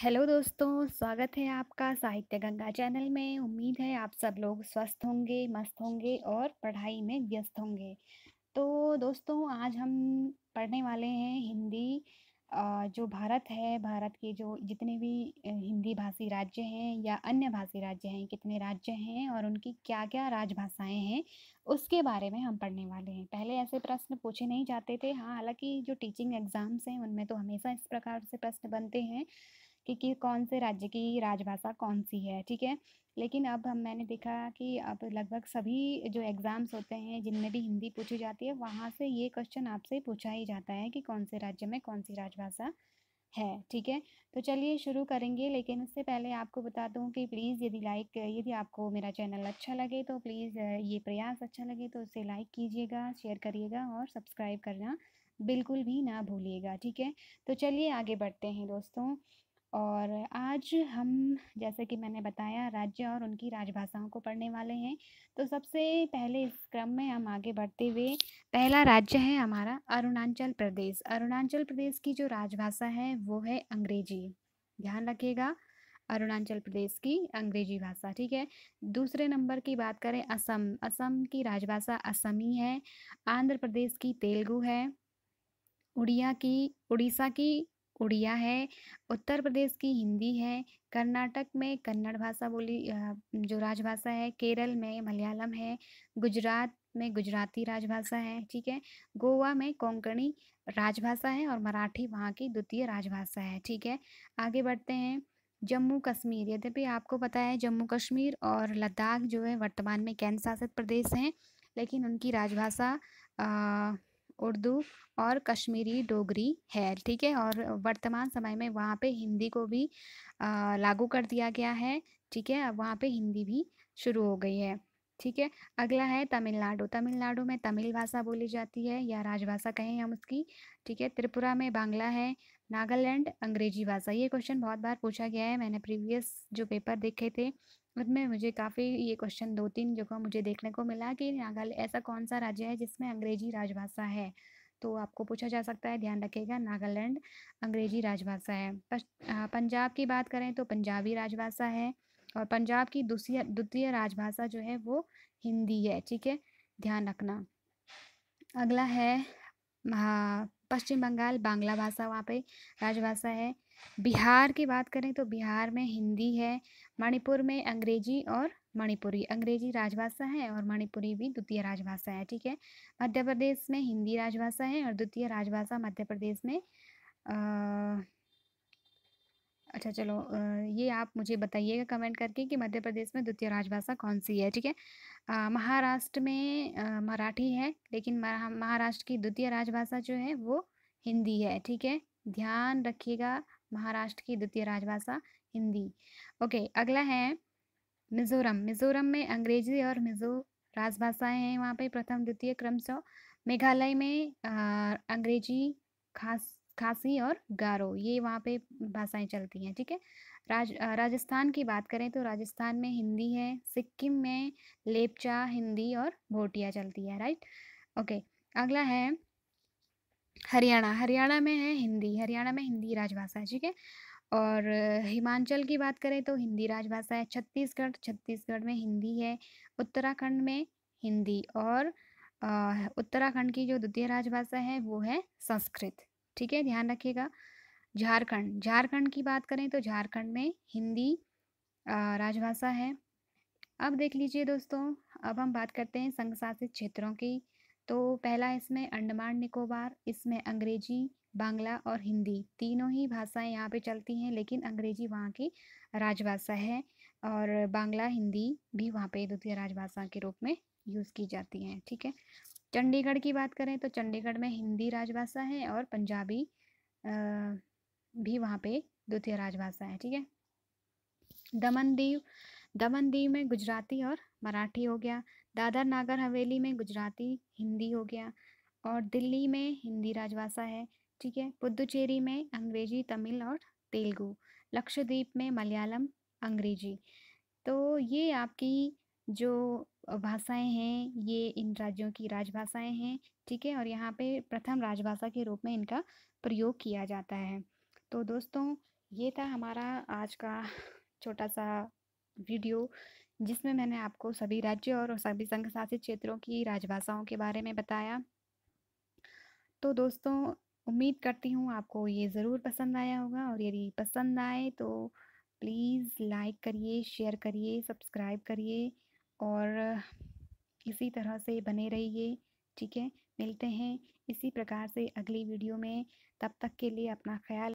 hello दोस्तों स्वागत है आपका साहित्य गंगा चैनल में उम्मीद है आप सब लोग स्वस्थ होंगे मस्त होंगे और पढ़ाई में व्यस्त होंगे तो दोस्तों आज हम पढ़ने वाले हैं हिंदी जो भारत है भारत के जो जितने भी हिंदी भाषी राज्य हैं या अन्य भाषी राज्य हैं कितने राज्य हैं और उनकी क्या क्या राजभाषाएं हैं उसके बारे में हम पढ़ने वाले हैं पहले ऐसे प्रश्न पूछे नहीं जाते थे हाँ हालांकि जो टीचिंग एग्ज़ाम्स हैं उनमें तो हमेशा इस प्रकार से प्रश्न बनते हैं कि, कि कौन से राज्य की राजभाषा कौन सी है ठीक है लेकिन अब हम मैंने देखा कि अब लगभग सभी जो एग्ज़ाम्स होते हैं जिनमें भी हिंदी पूछी जाती है वहाँ से ये क्वेश्चन आपसे पूछा ही जाता है कि कौन से राज्य में कौन सी राजभाषा है ठीक है तो चलिए शुरू करेंगे लेकिन उससे पहले आपको बता दूं कि प्लीज़ यदि लाइक यदि आपको मेरा चैनल अच्छा लगे तो प्लीज़ ये प्रयास अच्छा लगे तो उसे लाइक कीजिएगा शेयर करिएगा और सब्सक्राइब करना बिल्कुल भी ना भूलिएगा ठीक है तो चलिए आगे बढ़ते हैं दोस्तों और आज हम जैसे कि मैंने बताया राज्य और उनकी राजभाषाओं को पढ़ने वाले हैं तो सबसे पहले इस क्रम में हम आगे बढ़ते हुए पहला राज्य है हमारा अरुणाचल प्रदेश अरुणाचल प्रदेश की जो राजभाषा है वो है अंग्रेजी ध्यान रखिएगा अरुणाचल प्रदेश की अंग्रेजी भाषा ठीक है दूसरे नंबर की बात करें असम असम की राजभाषा असमी है आंध्र प्रदेश की तेलुगु है उड़िया की उड़ीसा की उड़िया है उत्तर प्रदेश की हिंदी है कर्नाटक में कन्नड़ भाषा बोली जो राजभाषा है केरल में मलयालम है गुजरात में गुजराती राजभाषा है ठीक है गोवा में कोंकणी राजभाषा है और मराठी वहाँ की द्वितीय राजभाषा है ठीक है आगे बढ़ते हैं जम्मू कश्मीर यद्यपि आपको पता है जम्मू कश्मीर और लद्दाख जो है वर्तमान में केंद्र शासित प्रदेश हैं लेकिन उनकी राजभाषा उर्दू और कश्मीरी डोगरी है ठीक है और वर्तमान समय में वहाँ पे हिंदी को भी लागू कर दिया गया है ठीक है अब वहाँ पे हिंदी भी शुरू हो गई है ठीक है अगला है तमिलनाडु तमिलनाडु में तमिल भाषा बोली जाती है या राजभाषा कहें हम उसकी ठीक है त्रिपुरा में बांग्ला है नागालैंड अंग्रेजी भाषा ये क्वेश्चन बहुत बार पूछा गया है मैंने प्रीवियस जो पेपर देखे थे उसमें मुझे काफ़ी ये क्वेश्चन दो तीन जगह मुझे देखने को मिला कि नागालैंड ऐसा कौन सा राज्य है जिसमें अंग्रेजी राजभाषा है तो आपको पूछा जा सकता है ध्यान रखिएगा नागालैंड अंग्रेजी राजभाषा है पंजाब की बात करें तो पंजाबी राजभाषा है और पंजाब की दूसरी द्वितीय राजभाषा जो है वो हिंदी है ठीक है ध्यान रखना अगला है पश्चिम बंगाल बांग्ला भाषा वहाँ पे राजभाषा है बिहार की बात करें तो बिहार में हिंदी है मणिपुर में अंग्रेजी और मणिपुरी अंग्रेजी राजभाषा है और मणिपुरी भी द्वितीय राजभाषा है ठीक है मध्य प्रदेश में हिंदी राजभाषा है और द्वितीय राजभाषा मध्य प्रदेश में आ, अच्छा चलो ये आप मुझे बताइएगा कमेंट करके कि मध्य प्रदेश में द्वितीय राजभाषा कौन सी है ठीक है महाराष्ट्र में मराठी है लेकिन महाराष्ट्र की द्वितीय राजभाषा जो है वो हिंदी है ठीक है ध्यान रखिएगा महाराष्ट्र की द्वितीय राजभाषा हिंदी ओके अगला है मिजोरम मिजोरम में अंग्रेजी और मिजो राजभाषाएं हैं वहाँ पे प्रथम द्वितीय क्रम से मेघालय में आ, अंग्रेजी खास खासी और गारो ये वहाँ पे भाषाएं चलती हैं ठीक है राज राजस्थान की बात करें तो राजस्थान में हिंदी है सिक्किम में लेपचा हिंदी और भोटिया चलती है राइट ओके अगला है हरियाणा हरियाणा में है हिंदी हरियाणा में हिंदी राजभाषा है ठीक है और हिमाचल की बात करें तो हिंदी राजभाषा है छत्तीसगढ़ छत्तीसगढ़ में हिंदी है उत्तराखंड में हिंदी और उत्तराखंड की जो द्वितीय राजभाषा है वो है संस्कृत ठीक है ध्यान रखिएगा झारखंड झारखंड की बात करें तो झारखंड में हिंदी राजभाषा है अब देख लीजिए दोस्तों अब हम बात करते हैं संघ शासित क्षेत्रों की तो पहला इसमें अंडमान निकोबार इसमें अंग्रेजी बांग्ला और हिंदी तीनों ही भाषाएं यहाँ पे चलती हैं लेकिन अंग्रेजी वहाँ की राजभाषा है और बांग्ला हिंदी भी वहाँ पे द्वितीय राजभाषा के रूप में यूज़ की जाती हैं ठीक है चंडीगढ़ की बात करें तो चंडीगढ़ में हिंदी राजभाषा है और पंजाबी भी वहाँ पे द्वितीय राजभाषा है ठीक है दमन दीव दमन दीव में गुजराती और मराठी हो गया दादर नागर हवेली में गुजराती हिंदी हो गया और दिल्ली में हिंदी राजभाषा है ठीक है पुदुचेरी में अंग्रेजी तमिल और तेलुगु लक्षद्वीप में मलयालम अंग्रेजी तो ये आपकी जो भाषाएं हैं ये इन राज्यों की राजभाषाएं हैं ठीक है और यहाँ पे प्रथम राजभाषा के रूप में इनका प्रयोग किया जाता है तो दोस्तों ये था हमारा आज का छोटा सा वीडियो जिसमें मैंने आपको सभी राज्य और सभी संघ शासित क्षेत्रों की राजभाषाओं के बारे में बताया तो दोस्तों उम्मीद करती हूँ आपको ये ज़रूर पसंद आया होगा और यदि पसंद आए तो प्लीज़ लाइक करिए शेयर करिए सब्सक्राइब करिए और इसी तरह से बने रहिए ठीक है मिलते हैं इसी प्रकार से अगली वीडियो में तब तक के लिए अपना ख्याल